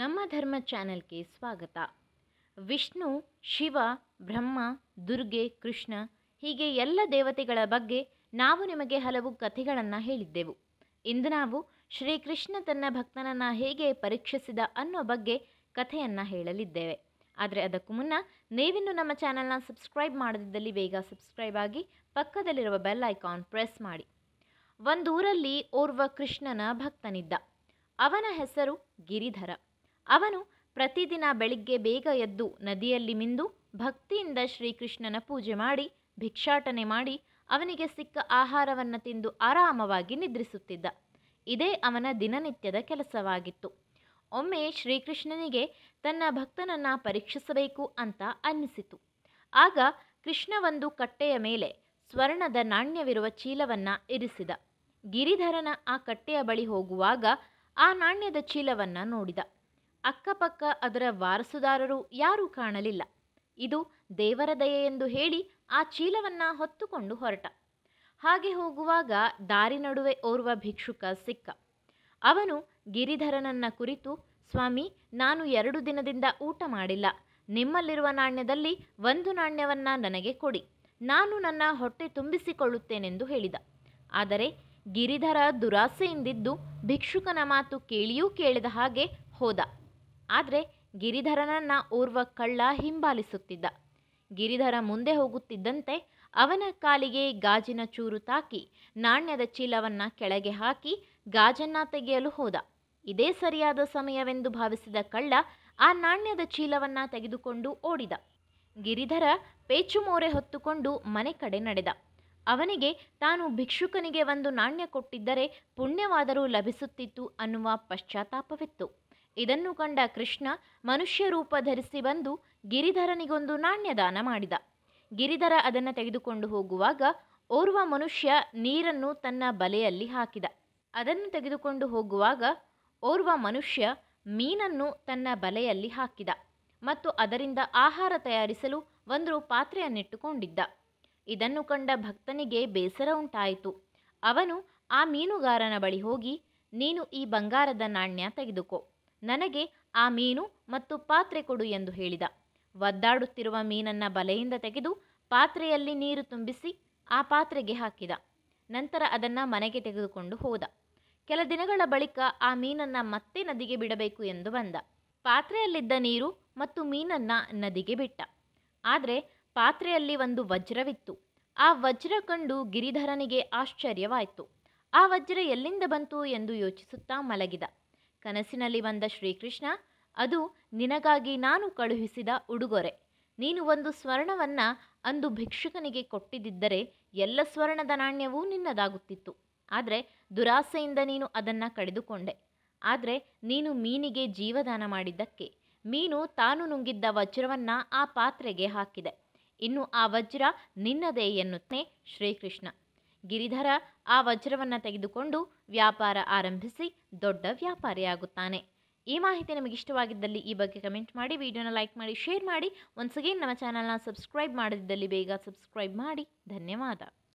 ನಮ್ಮ ಧರ್ಮ ಚಾನೆಲ್ಗೆ ಸ್ವಾಗತ ವಿಷ್ಣು ಶಿವ ಬ್ರಹ್ಮ ದುರ್ಗೆ ಕೃಷ್ಣ ಹೀಗೆ ಎಲ್ಲ ದೇವತೆಗಳ ಬಗ್ಗೆ ನಾವು ನಿಮಗೆ ಹಲವು ಕಥೆಗಳನ್ನು ಹೇಳಿದ್ದೆವು ಇಂದು ನಾವು ಶ್ರೀಕೃಷ್ಣ ತನ್ನ ಭಕ್ತನನ್ನು ಹೇಗೆ ಪರೀಕ್ಷಿಸಿದ ಅನ್ನೋ ಬಗ್ಗೆ ಕಥೆಯನ್ನು ಹೇಳಲಿದ್ದೇವೆ ಆದರೆ ಅದಕ್ಕೂ ಮುನ್ನ ನೀವಿನ್ನು ನಮ್ಮ ಚಾನಲ್ನ ಸಬ್ಸ್ಕ್ರೈಬ್ ಮಾಡದಿದ್ದಲ್ಲಿ ಬೇಗ ಸಬ್ಸ್ಕ್ರೈಬ್ ಆಗಿ ಪಕ್ಕದಲ್ಲಿರುವ ಬೆಲ್ ಐಕಾನ್ ಪ್ರೆಸ್ ಮಾಡಿ ಒಂದೂರಲ್ಲಿ ಓರ್ವ ಕೃಷ್ಣನ ಭಕ್ತನಿದ್ದ ಅವನ ಹೆಸರು ಗಿರಿಧರ ಅವನು ಪ್ರತಿದಿನ ಬೆಳಿಗ್ಗೆ ಬೇಗ ಎದ್ದು ನದಿಯಲ್ಲಿ ಮಿಂದು ಭಕ್ತಿಯಿಂದ ಶ್ರೀಕೃಷ್ಣನ ಪೂಜೆ ಮಾಡಿ ಭಿಕ್ಷಾಟನೆ ಮಾಡಿ ಅವನಿಗೆ ಸಿಕ್ಕ ಆಹಾರವನ್ನು ತಿಂದು ಆರಾಮವಾಗಿ ನಿದ್ರಿಸುತ್ತಿದ್ದ ಇದೇ ಅವನ ದಿನನಿತ್ಯದ ಕೆಲಸವಾಗಿತ್ತು ಒಮ್ಮೆ ಶ್ರೀಕೃಷ್ಣನಿಗೆ ತನ್ನ ಭಕ್ತನನ್ನು ಪರೀಕ್ಷಿಸಬೇಕು ಅಂತ ಅನ್ನಿಸಿತು ಆಗ ಕೃಷ್ಣ ಒಂದು ಕಟ್ಟೆಯ ಮೇಲೆ ಸ್ವರ್ಣದ ನಾಣ್ಯವಿರುವ ಚೀಲವನ್ನು ಇರಿಸಿದ ಗಿರಿಧರನ ಆ ಕಟ್ಟೆಯ ಬಳಿ ಹೋಗುವಾಗ ಆ ನಾಣ್ಯದ ಚೀಲವನ್ನು ನೋಡಿದ ಅಕ್ಕಪಕ್ಕ ಅದರ ವಾರಸುದಾರರು ಯಾರೂ ಕಾಣಲಿಲ್ಲ ಇದು ದೇವರ ದಯೆ ಎಂದು ಹೇಳಿ ಆ ಚೀಲವನ್ನು ಹೊತ್ತುಕೊಂಡು ಹೊರಟ ಹಾಗೆ ಹೋಗುವಾಗ ದಾರಿ ನಡುವೆ ಓರ್ವ ಭಿಕ್ಷುಕ ಸಿಕ್ಕ ಅವನು ಗಿರಿಧರನನ್ನ ಕುರಿತು ಸ್ವಾಮಿ ನಾನು ಎರಡು ದಿನದಿಂದ ಊಟ ಮಾಡಿಲ್ಲ ನಿಮ್ಮಲ್ಲಿರುವ ನಾಣ್ಯದಲ್ಲಿ ಒಂದು ನಾಣ್ಯವನ್ನು ನನಗೆ ಕೊಡಿ ನಾನು ನನ್ನ ಹೊಟ್ಟೆ ತುಂಬಿಸಿಕೊಳ್ಳುತ್ತೇನೆಂದು ಹೇಳಿದ ಆದರೆ ಗಿರಿಧರ ದುರಾಸೆಯಿಂದಿದ್ದು ಭಿಕ್ಷುಕನ ಮಾತು ಕೇಳಿಯೂ ಕೇಳಿದ ಹಾಗೆ ಹೋದ ಆದರೆ ಗಿರಿಧರನನ್ನ ಓರ್ವ ಕಳ್ಳ ಹಿಂಬಾಲಿಸುತ್ತಿದ್ದ ಗಿರಿಧರ ಮುಂದೆ ಹೋಗುತ್ತಿದ್ದಂತೆ ಅವನ ಕಾಲಿಗೆ ಗಾಜಿನ ಚೂರು ತಾಕಿ ನಾಣ್ಯದ ಚೀಲವನ್ನ ಕೆಳಗೆ ಹಾಕಿ ಗಾಜನ್ನ ತೆಗೆಯಲು ಹೋದ ಇದೇ ಸರಿಯಾದ ಸಮಯವೆಂದು ಭಾವಿಸಿದ ಕಳ್ಳ ಆ ನಾಣ್ಯದ ಚೀಲವನ್ನ ತೆಗೆದುಕೊಂಡು ಓಡಿದ ಗಿರಿಧರ ಪೇಚುಮೋರೆ ಹೊತ್ತುಕೊಂಡು ಮನೆ ಕಡೆ ನಡೆದ ಅವನಿಗೆ ತಾನು ಭಿಕ್ಷುಕನಿಗೆ ಒಂದು ನಾಣ್ಯ ಕೊಟ್ಟಿದ್ದರೆ ಪುಣ್ಯವಾದರೂ ಲಭಿಸುತ್ತಿತ್ತು ಅನ್ನುವ ಪಶ್ಚಾತ್ತಾಪವಿತ್ತು ಇದನ್ನು ಕಂಡ ಕೃಷ್ಣ ಮನುಷ್ಯ ರೂಪ ಧರಿಸಿ ಬಂದು ಗಿರಿಧರನಿಗೊಂದು ನಾಣ್ಯ ದಾನ ಮಾಡಿದ ಗಿರಿಧರ ಅದನ್ನು ತೆಗೆದುಕೊಂಡು ಹೋಗುವಾಗ ಓರ್ವ ಮನುಷ್ಯ ನೀರನ್ನು ತನ್ನ ಬಲೆಯಲ್ಲಿ ಹಾಕಿದ ಅದನ್ನು ತೆಗೆದುಕೊಂಡು ಹೋಗುವಾಗ ಓರ್ವ ಮನುಷ್ಯ ಮೀನನ್ನು ತನ್ನ ಬಲೆಯಲ್ಲಿ ಹಾಕಿದ ಮತ್ತು ಅದರಿಂದ ಆಹಾರ ತಯಾರಿಸಲು ಒಂದು ಪಾತ್ರೆಯನ್ನಿಟ್ಟುಕೊಂಡಿದ್ದ ಇದನ್ನು ಕಂಡ ಭಕ್ತನಿಗೆ ಬೇಸರ ಉಂಟಾಯಿತು ಅವನು ಆ ಮೀನುಗಾರನ ಬಳಿ ಹೋಗಿ ನೀನು ಈ ಬಂಗಾರದ ನಾಣ್ಯ ತೆಗೆದುಕೋ ನನಗೆ ಆ ಮೀನು ಮತ್ತು ಪಾತ್ರೆ ಕೊಡು ಎಂದು ಹೇಳಿದ ಒದ್ದಾಡುತ್ತಿರುವ ಮೀನನ್ನ ಬಲೆಯಿಂದ ತೆಗೆದು ಪಾತ್ರೆಯಲ್ಲಿ ನೀರು ತುಂಬಿಸಿ ಆ ಪಾತ್ರೆಗೆ ಹಾಕಿದ ನಂತರ ಅದನ್ನು ಮನೆಗೆ ತೆಗೆದುಕೊಂಡು ಹೋದ ಕೆಲ ದಿನಗಳ ಬಳಿಕ ಆ ಮೀನನ್ನು ಮತ್ತೆ ನದಿಗೆ ಬಿಡಬೇಕು ಎಂದು ಬಂದ ಪಾತ್ರೆಯಲ್ಲಿದ್ದ ನೀರು ಮತ್ತು ಮೀನನ್ನು ನದಿಗೆ ಬಿಟ್ಟ ಆದರೆ ಪಾತ್ರೆಯಲ್ಲಿ ಒಂದು ವಜ್ರವಿತ್ತು ಆ ವಜ್ರ ಕಂಡು ಗಿರಿಧರನಿಗೆ ಆಶ್ಚರ್ಯವಾಯಿತು ಆ ವಜ್ರ ಎಲ್ಲಿಂದ ಬಂತು ಎಂದು ಯೋಚಿಸುತ್ತಾ ಮಲಗಿದ ಕನಸಿನಲ್ಲಿ ಬಂದ ಶ್ರೀಕೃಷ್ಣ ಅದು ನಿನಗಾಗಿ ನಾನು ಕಳುಹಿಸಿದ ಉಡುಗೊರೆ ನೀನು ಒಂದು ಸ್ವರ್ಣವನ್ನು ಅಂದು ಭಿಕ್ಷುಕನಿಗೆ ಕೊಟ್ಟಿದ್ದರೆ ಎಲ್ಲ ಸ್ವರ್ಣದ ನಾಣ್ಯವೂ ನಿನ್ನದಾಗುತ್ತಿತ್ತು ಆದರೆ ದುರಾಸೆಯಿಂದ ನೀನು ಅದನ್ನು ಕಳೆದುಕೊಂಡೆ ಆದರೆ ನೀನು ಮೀನಿಗೆ ಜೀವದಾನ ಮಾಡಿದ್ದಕ್ಕೆ ಮೀನು ತಾನು ನುಂಗಿದ್ದ ವಜ್ರವನ್ನು ಆ ಪಾತ್ರೆಗೆ ಹಾಕಿದೆ ಇನ್ನು ಆ ವಜ್ರ ನಿನ್ನದೇ ಎನ್ನುತ್ತೆ ಶ್ರೀಕೃಷ್ಣ ಗಿರಿಧರ ಆ ವಜ್ರವನ್ನು ತೆಗೆದುಕೊಂಡು ವ್ಯಾಪಾರ ಆರಂಭಿಸಿ ದೊಡ್ಡ ವ್ಯಾಪಾರಿಯಾಗುತ್ತಾನೆ ಈ ಮಾಹಿತಿ ನಿಮಗೆ ಇಷ್ಟವಾಗಿದ್ದಲ್ಲಿ ಈ ಬಗ್ಗೆ ಕಮೆಂಟ್ ಮಾಡಿ ವಿಡಿಯೋನ ಲೈಕ್ ಮಾಡಿ ಶೇರ್ ಮಾಡಿ ಒನ್ಸ್ ಅಗೇನ್ ನಮ್ಮ ಚಾನಲ್ನ ಸಬ್ಸ್ಕ್ರೈಬ್ ಮಾಡದಿದ್ದಲ್ಲಿ ಬೇಗ ಸಬ್ಸ್ಕ್ರೈಬ್ ಮಾಡಿ ಧನ್ಯವಾದ